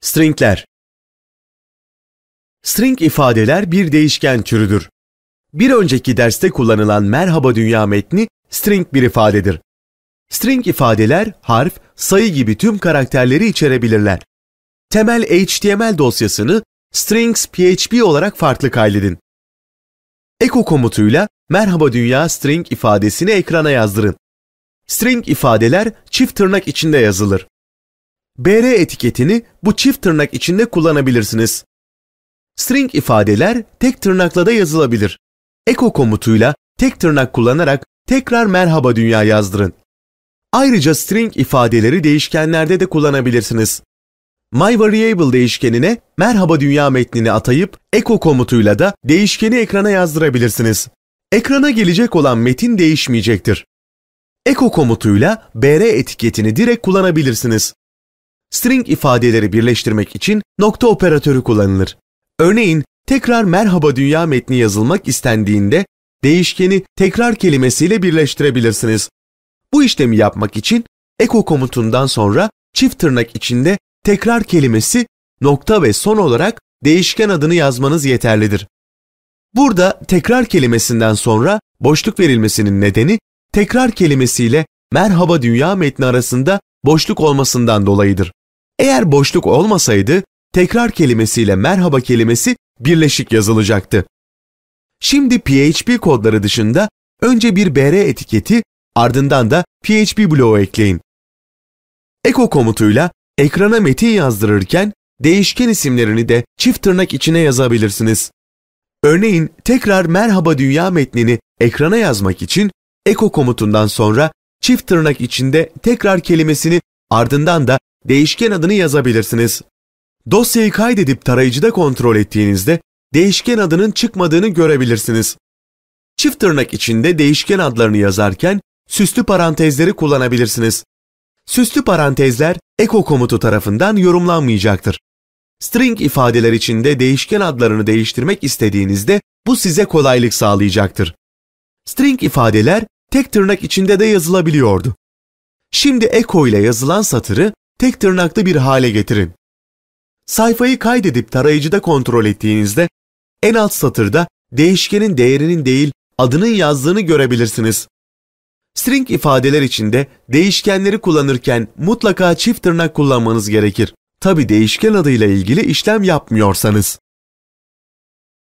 Stringler String ifadeler bir değişken türüdür. Bir önceki derste kullanılan merhaba dünya metni string bir ifadedir. String ifadeler harf, sayı gibi tüm karakterleri içerebilirler. Temel HTML dosyasını strings.php olarak farklı kaydedin. Echo komutuyla merhaba dünya string ifadesini ekrana yazdırın. String ifadeler çift tırnak içinde yazılır. BR etiketini bu çift tırnak içinde kullanabilirsiniz. String ifadeler tek tırnakla da yazılabilir. Eko komutuyla tek tırnak kullanarak tekrar merhaba dünya yazdırın. Ayrıca string ifadeleri değişkenlerde de kullanabilirsiniz. My Variable değişkenine merhaba dünya metnini atayıp eko komutuyla da değişkeni ekrana yazdırabilirsiniz. Ekrana gelecek olan metin değişmeyecektir. Eko komutuyla br etiketini direkt kullanabilirsiniz string ifadeleri birleştirmek için nokta operatörü kullanılır. Örneğin tekrar merhaba dünya metni yazılmak istendiğinde değişkeni tekrar kelimesiyle birleştirebilirsiniz. Bu işlemi yapmak için echo komutundan sonra çift tırnak içinde tekrar kelimesi nokta ve son olarak değişken adını yazmanız yeterlidir. Burada tekrar kelimesinden sonra boşluk verilmesinin nedeni tekrar kelimesiyle merhaba dünya metni arasında boşluk olmasından dolayıdır. Eğer boşluk olmasaydı tekrar kelimesiyle merhaba kelimesi birleşik yazılacaktı. Şimdi PHP kodları dışında önce bir br etiketi ardından da PHP bloğu ekleyin. Echo komutuyla ekrana metin yazdırırken değişken isimlerini de çift tırnak içine yazabilirsiniz. Örneğin tekrar merhaba dünya metnini ekrana yazmak için echo komutundan sonra çift tırnak içinde tekrar kelimesini ardından da değişken adını yazabilirsiniz. Dosyayı kaydedip tarayıcıda kontrol ettiğinizde değişken adının çıkmadığını görebilirsiniz. Çift tırnak içinde değişken adlarını yazarken süslü parantezleri kullanabilirsiniz. Süslü parantezler eko komutu tarafından yorumlanmayacaktır. String ifadeler içinde değişken adlarını değiştirmek istediğinizde bu size kolaylık sağlayacaktır. String ifadeler tek tırnak içinde de yazılabiliyordu. Şimdi eko ile yazılan satırı tek tırnaklı bir hale getirin. Sayfayı kaydedip tarayıcıda kontrol ettiğinizde en alt satırda değişkenin değerinin değil adının yazdığını görebilirsiniz. String ifadeler içinde değişkenleri kullanırken mutlaka çift tırnak kullanmanız gerekir. Tabi değişken adıyla ilgili işlem yapmıyorsanız.